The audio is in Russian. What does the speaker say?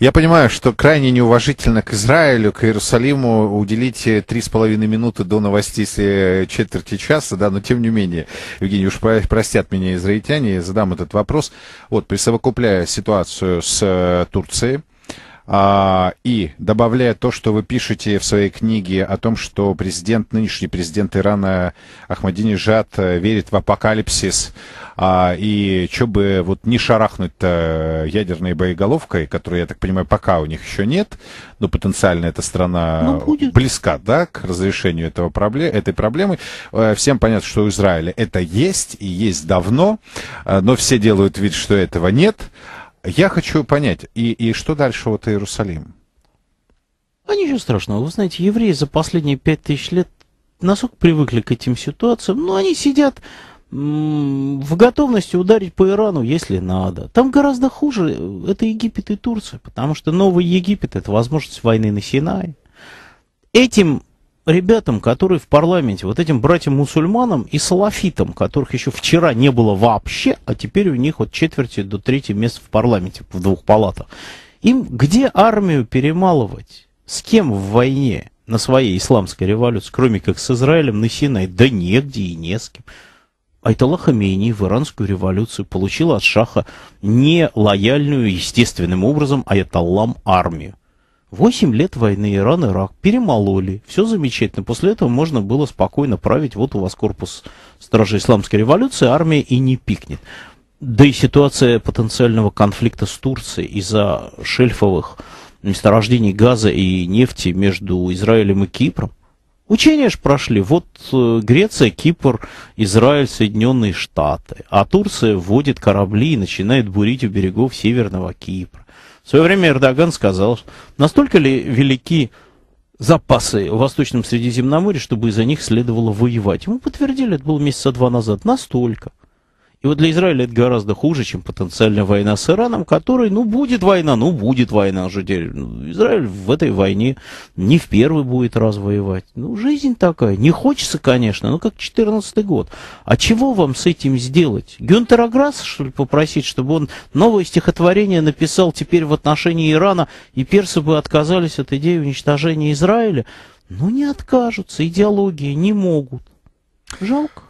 Я понимаю, что крайне неуважительно к Израилю, к Иерусалиму уделить три с половиной минуты до новостей с э, четверти часа, да, но тем не менее, Евгений, уж простят меня израильтяне, я задам этот вопрос. Вот, присовокупляя ситуацию с э, Турцией, а, и добавляя то, что вы пишете в своей книге о том, что президент, нынешний президент Ирана Ахмадинежад э, верит в апокалипсис, а, и что бы вот не шарахнуть ядерной боеголовкой, которую я так понимаю, пока у них еще нет, но потенциально эта страна ну, будет. близка, да, к разрешению этого проблем, этой проблемы. Э, всем понятно, что у Израиля это есть, и есть давно, э, но все делают вид, что этого нет. Я хочу понять, и, и что дальше вот Иерусалим? А ничего страшного. Вы знаете, евреи за последние пять тысяч лет настолько привыкли к этим ситуациям, но ну, они сидят в готовности ударить по Ирану, если надо. Там гораздо хуже. Э, это Египет и Турция, потому что Новый Египет – это возможность войны на Синай. Этим ребятам, которые в парламенте, вот этим братьям-мусульманам и салафитам, которых еще вчера не было вообще, а теперь у них от четверти до трети мест в парламенте, в двух палатах. Им где армию перемалывать? С кем в войне на своей исламской революции, кроме как с Израилем на Синай? Да негде и не с кем. Айтала Хамейни в иранскую революцию получила от шаха нелояльную естественным образом Аяталлам армию. Восемь лет войны Иран-Ирак перемололи, все замечательно. После этого можно было спокойно править. Вот у вас корпус Стражи Исламской революции, армия и не пикнет. Да и ситуация потенциального конфликта с Турцией из-за шельфовых месторождений газа и нефти между Израилем и Кипром Учения же прошли. Вот э, Греция, Кипр, Израиль, Соединенные Штаты. А Турция вводит корабли и начинает бурить у берегов Северного Кипра. В свое время Эрдоган сказал, настолько ли велики запасы в Восточном Средиземноморье, чтобы из-за них следовало воевать. Ему подтвердили, это было месяца два назад, настолько. И вот для Израиля это гораздо хуже, чем потенциальная война с Ираном, который, ну, будет война, ну, будет война. Же ну, Израиль в этой войне не в первый будет раз воевать. Ну, жизнь такая. Не хочется, конечно, ну, как 14 год. А чего вам с этим сделать? Гюнтера Грасса, что ли, попросить, чтобы он новое стихотворение написал теперь в отношении Ирана, и персы бы отказались от идеи уничтожения Израиля? Ну, не откажутся, идеологии не могут. Жалко.